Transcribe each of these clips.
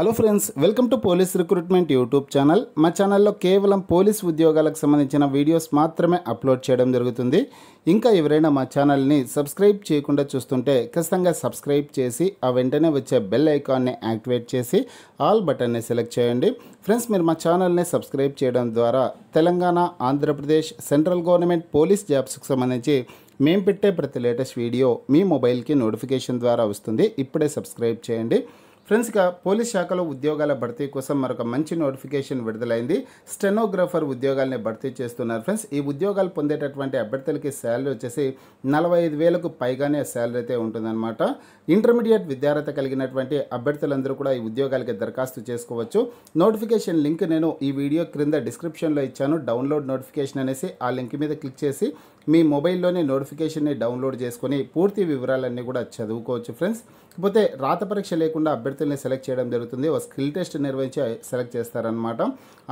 Hello friends welcome to police recruitment YouTube channel మా ఛానల్లో కేవలం పోలీస్ ఉద్యోగాలకు సంబంధించిన వీడియోస్ మాత్రమే అప్లోడ్ చేయడం జరుగుతుంది ఇంకా ఎవరైనా మా ఛానల్ని సబ్స్క్రైబ్ చేయకుండా చూస్తుంటే ఖచ్చితంగా సబ్స్క్రైబ్ చేసి ఆ వెంటనే వచ్చే బెల్ ఐకాన్ని యాక్టివేట్ చేసి ఆల్ బటన్ని సెలెక్ట్ చేయండి ఫ్రెండ్స్ మీరు మా ఛానల్ని సబ్స్క్రైబ్ చేయడం ద్వారా Telangana Andhra Pradesh central government police జాబ్స్కి సంబంధించి మేము పెట్టే ప్రతి లేటెస్ట్ వీడియో మీ మొబైల్కి నోటిఫికేషన్ ద్వారా వస్తుంది ఇప్పుడే సబ్స్క్రైబ్ చేయండి ఫ్రెండ్స్ ఇక పోలీస్ శాఖలో ఉద్యోగాల భర్తీ కోసం మరొక మంచి నోటిఫికేషన్ విడుదలైంది స్టెనోగ్రాఫర్ ఉద్యోగాల్ని భర్తీ చేస్తున్నారు ఫ్రెండ్స్ ఈ ఉద్యోగాలు పొందేటటువంటి అభ్యర్థులకి శాలరీ వచ్చేసి నలభై ఐదు వేలకు పైగానే శాలరీ అయితే ఉంటుందన్నమాట ఇంటర్మీడియట్ విద్యార్హత కలిగినటువంటి అభ్యర్థులందరూ కూడా ఈ ఉద్యోగాలకి దరఖాస్తు చేసుకోవచ్చు నోటిఫికేషన్ లింక్ నేను ఈ వీడియో క్రింద డిస్క్రిప్షన్లో ఇచ్చాను డౌన్లోడ్ నోటిఫికేషన్ అనేసి ఆ లింక్ మీద క్లిక్ చేసి మీ మొబైల్లోనే నోటిఫికేషన్ని డౌన్లోడ్ చేసుకొని పూర్తి వివరాలన్నీ కూడా చదువుకోవచ్చు ఫ్రెండ్స్ పోతే రాత పరీక్ష లేకుండా అభ్యర్థుల్ని సెలెక్ట్ చేయడం జరుగుతుంది ఒక స్కిల్ టెస్ట్ నిర్వహించి సెలెక్ట్ చేస్తారనమాట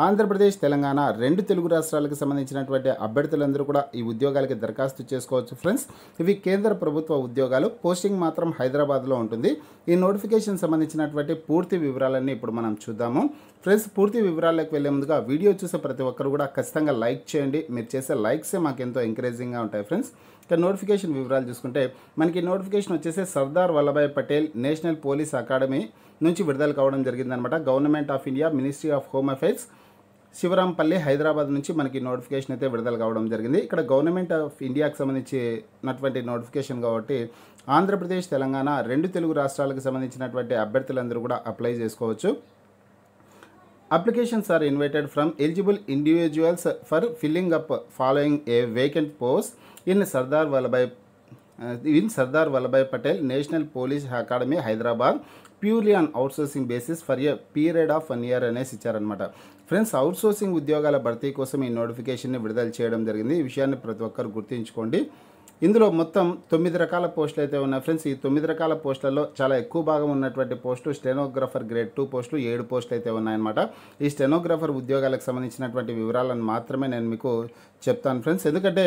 ఆంధ్రప్రదేశ్ తెలంగాణ రెండు తెలుగు రాష్ట్రాలకు సంబంధించినటువంటి అభ్యర్థులందరూ కూడా ఈ ఉద్యోగాలకి దరఖాస్తు చేసుకోవచ్చు ఫ్రెండ్స్ ఇవి కేంద్ర ప్రభుత్వ ఉద్యోగాలు పోస్టింగ్ మాత్రం హైదరాబాద్లో ఉంటుంది ఈ నోటిఫికేషన్ సంబంధించినటువంటి పూర్తి వివరాలన్నీ ఇప్పుడు మనం చూద్దాము ఫ్రెండ్స్ పూర్తి వివరాలకు వెళ్ళే ముందుగా వీడియో చూసే ప్రతి ఒక్కరు కూడా ఖచ్చితంగా లైక్ చేయండి మీరు చేసే లైక్సే మాకెంతో ఎంకరేజ్ సర్ప్రైజింగ్గా ఉంటాయి ఫ్రెండ్స్ ఇక నోటిఫికేషన్ వివరాలు చూసుకుంటే మనకి నోటిఫికేషన్ వచ్చేసి Sardar Vallabhbhai Patel national police academy నుంచి విడుదల కావడం జరిగిందనమాట government of India ministry of home affairs Shivarampally Hyderabad నుంచి మనకి నోటిఫికేషన్ అయితే విడుదల కావడం జరిగింది ఇక్కడ గవర్నమెంట్ ఆఫ్ ఇండియాకి సంబంధించినటువంటి నోటిఫికేషన్ కాబట్టి ఆంధ్రప్రదేశ్ తెలంగాణ రెండు తెలుగు రాష్ట్రాలకు సంబంధించినటువంటి అభ్యర్థులందరూ కూడా అప్లై చేసుకోవచ్చు applications are invited from eligible individuals for filling up following a vacant post in Sardar Vallabhbhai in Sardar Vallabhbhai Patel national police academy Hyderabad purely on outsourcing basis for a period of one year అనేసి ఇచ్చారనమాట ఫ్రెండ్స్ అవుట్సోర్సింగ్ ఉద్యోగాల భర్తీ కోసం ఈ నోటిఫికేషన్ని విడుదల చేయడం జరిగింది ఈ విషయాన్ని ప్రతి ఒక్కరు గుర్తుంచుకోండి ఇందులో మొత్తం తొమ్మిది రకాల పోస్టులు అయితే ఉన్నాయి ఫ్రెండ్స్ ఈ తొమ్మిది రకాల పోస్టులలో చాలా ఎక్కువ భాగం ఉన్నటువంటి పోస్టు స్టెనోగ్రఫర్ గ్రేడ్ టూ పోస్టులు ఏడు పోస్టులు అయితే ఉన్నాయన్నమాట ఈ స్టెనోగ్రఫర్ ఉద్యోగాలకు సంబంధించినటువంటి వివరాలను మాత్రమే నేను మీకు చెప్తాను ఫ్రెండ్స్ ఎందుకంటే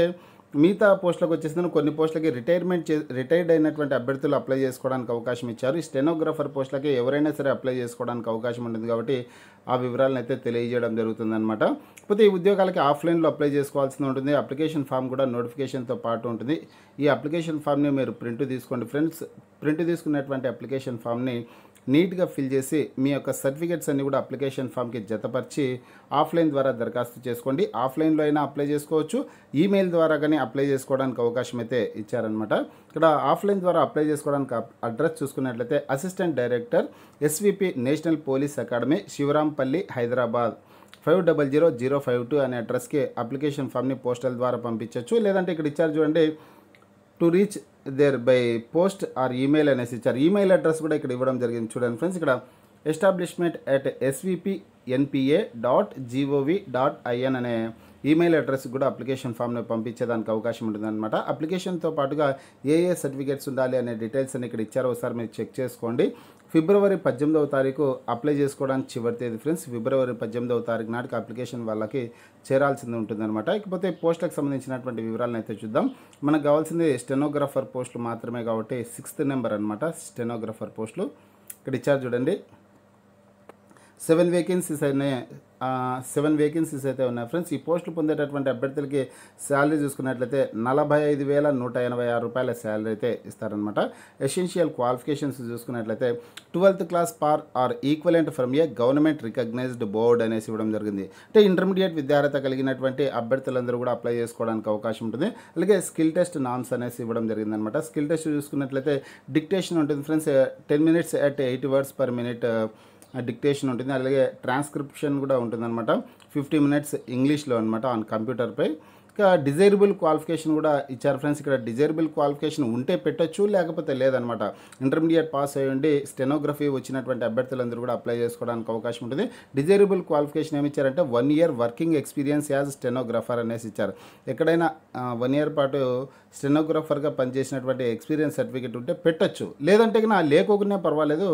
మిగతా పోస్టులకు వచ్చేసిన కొన్ని పోస్టులకి రిటైర్మెంట్ చే రిటైర్డ్ అయినటువంటి అభ్యర్థులు అప్లై చేసుకోవడానికి అవకాశం ఇచ్చారు ఈ పోస్టులకి ఎవరైనా సరే అప్లై చేసుకోవడానికి అవకాశం ఉంటుంది కాబట్టి ఆ వివరాలను అయితే తెలియజేయడం అనమాట కాకపోతే ఈ ఉద్యోగాలకి ఆఫ్లైన్లో అప్లై చేసుకోవాల్సి ఉంటుంది అప్లికేషన్ ఫామ్ కూడా నోటిఫికేషన్తో పాటు ఉంటుంది ఈ అప్లికేషన్ ఫామ్ని మీరు ప్రింట్ తీసుకోండి ఫ్రెండ్స్ ప్రింట్ తీసుకున్నటువంటి అప్లికేషన్ ఫామ్ని నీట్గా ఫిల్ చేసి మీ యొక్క సర్టిఫికేట్స్ అన్నీ కూడా అప్లికేషన్ ఫామ్కి జతపరిచి ఆఫ్లైన్ ద్వారా దరఖాస్తు చేసుకోండి ఆఫ్లైన్లో అయినా అప్లై చేసుకోవచ్చు ఈమెయిల్ ద్వారా కానీ అప్లై చేసుకోవడానికి అవకాశం అయితే ఇచ్చారనమాట ఇక్కడ ఆఫ్లైన్ ద్వారా అప్లై చేసుకోవడానికి అడ్రస్ చూసుకున్నట్లయితే assistant director SVP national police academy Shivarampally Hyderabad five double zero zero five two అనే అడ్రస్కి అప్లికేషన్ ఫామ్ని పోస్టల్ ద్వారా పంపించవచ్చు లేదంటే ఇక్కడ ఇచ్చారు చూడండి to reach there by post or email and message. Email address would I could even friends. Establishment at SVP NPA dot GOV dot IN అనే ఈమెయిల్ అడ్రస్ కూడా అప్లికేషన్ ఫామ్ను పంపించేదానికి అవకాశం ఉంటుందన్నమాట అప్లికేషన్తో పాటుగా ఏ ఏ సర్టిఫికేట్స్ ఉండాలి అనే డీటెయిల్స్ అని ఇక్కడ ఇచ్చారో ఒకసారి మీరు చెక్ చేసుకోండి ఫిబ్రవరి పద్దెనిమిదవ తారీఖు అప్లై చేసుకోవడానికి చివరి తేదీ ఫ్రెండ్స్ ఫిబ్రవరి పద్దెనిమిదవ తారీఖు నాటికి అప్లికేషన్ వాళ్ళకి చేరాల్సింది ఉంటుందన్నమాట ఇకపోతే పోస్టులకు సంబంధించినటువంటి వివరాలను అయితే చూద్దాం మనకు కావాల్సింది స్టెనోగ్రఫర్ పోస్టులు మాత్రమే కాబట్టి సిక్స్త్ నెంబర్ అనమాట స్టెనోగ్రఫర్ పోస్టులు ఇక్కడ ఇచ్చారు చూడండి సెవెన్ వేకెన్సీస్ అయినాయి సెవెన్ వేకెన్సీస్ అయితే ఉన్నాయి ఫ్రెండ్స్ ఈ పోస్టులు పొందేటటువంటి అభ్యర్థులకి శాలరీ చూసుకున్నట్లయితే నలభై ఐదు వేల నూట ఎనభై ఆరు రూపాయల శాలరీ అయితే ఇస్తారనమాట ఎసెన్షియల్ క్వాలిఫికేషన్స్ చూసుకున్నట్లయితే twelfth class pass or equivalent from a government recognised board అనేసి ఇవ్వడం జరిగింది అంటే ఇంటర్మీడియట్ విద్యార్హత కలిగినటువంటి అభ్యర్థులందరూ కూడా అప్లై చేసుకోవడానికి అవకాశం ఉంటుంది అలాగే స్కిల్ టెస్ట్ నామ్స్ అనేసి ఇవ్వడం జరిగింది అనమాట స్కిల్ టెస్ట్ చూసుకున్నట్లయితే డిక్టేషన్ ఉంటుంది friends ten minutes at eight words per minute dictation ఉంటుంది అలాగే ట్రాన్స్క్రిప్షన్ కూడా ఉంటుందన్నమాట ఫిఫ్టీ మినిట్స్ ఇంగ్లీష్లో అనమాట ఆన్ కంప్యూటర్పై ఇంకా డిజైరబుల్ క్వాలిఫికేషన్ కూడా ఇచ్చారు ఫ్రెండ్స్ ఇక్కడ డిజైరబుల్ క్వాలిఫికేషన్ ఉంటే పెట్టొచ్చు లేకపోతే లేదనమాట ఇంటర్మీడియట్ పాస్ అయ్యండి స్టెనోగ్రఫీ వచ్చినటువంటి అభ్యర్థులందరూ కూడా అప్లై చేసుకోవడానికి అవకాశం ఉంటుంది డిజైరబుల్ క్వాలిఫికేషన్ ఏమి ఇచ్చారంటే one year working experience as stenographer అనేసి ఇచ్చారు ఎక్కడైనా వన్ ఇయర్ పాటు స్టెనోగ్రఫర్గా పనిచేసినటువంటి ఎక్స్పీరియన్స్ సర్టిఫికేట్ ఉంటే పెట్టొచ్చు లేదంటే నా లేకోకునే పర్వాలేదు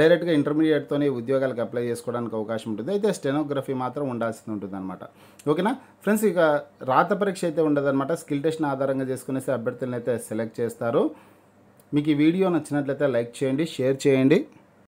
డైరెక్ట్గా ఇంటర్మీడియట్తోనే ఉద్యోగాలకు అప్లై చేసుకోవడానికి అవకాశం ఉంటుంది అయితే స్టెనోగ్రఫీ మాత్రం ఉండాల్సింది ఉంటుంది అనమాట ఓకేనా ఫ్రెండ్స్ ఇక రాత పరీక్ష అయితే ఉండదన్నమాట స్కిల్ టెస్ట్ని ఆధారంగా చేసుకునేసి అభ్యర్థులను అయితే సెలెక్ట్ చేస్తారు మీకు ఈ వీడియో నచ్చినట్లయితే లైక్ చేయండి షేర్ చేయండి